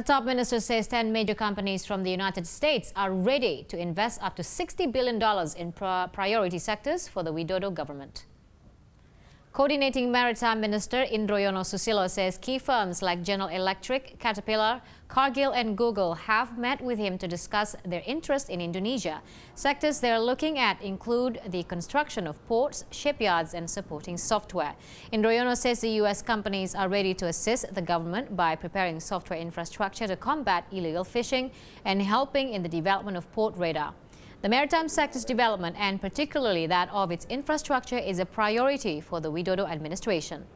A top minister says 10 major companies from the United States are ready to invest up to $60 billion in priority sectors for the Widodo government. Coordinating Maritime Minister Indroyono Susilo says key firms like General Electric, Caterpillar, Cargill and Google have met with him to discuss their interest in Indonesia. Sectors they're looking at include the construction of ports, shipyards and supporting software. Indroyono says the U.S. companies are ready to assist the government by preparing software infrastructure to combat illegal fishing and helping in the development of port radar. The maritime sector's development, and particularly that of its infrastructure, is a priority for the Widodo administration.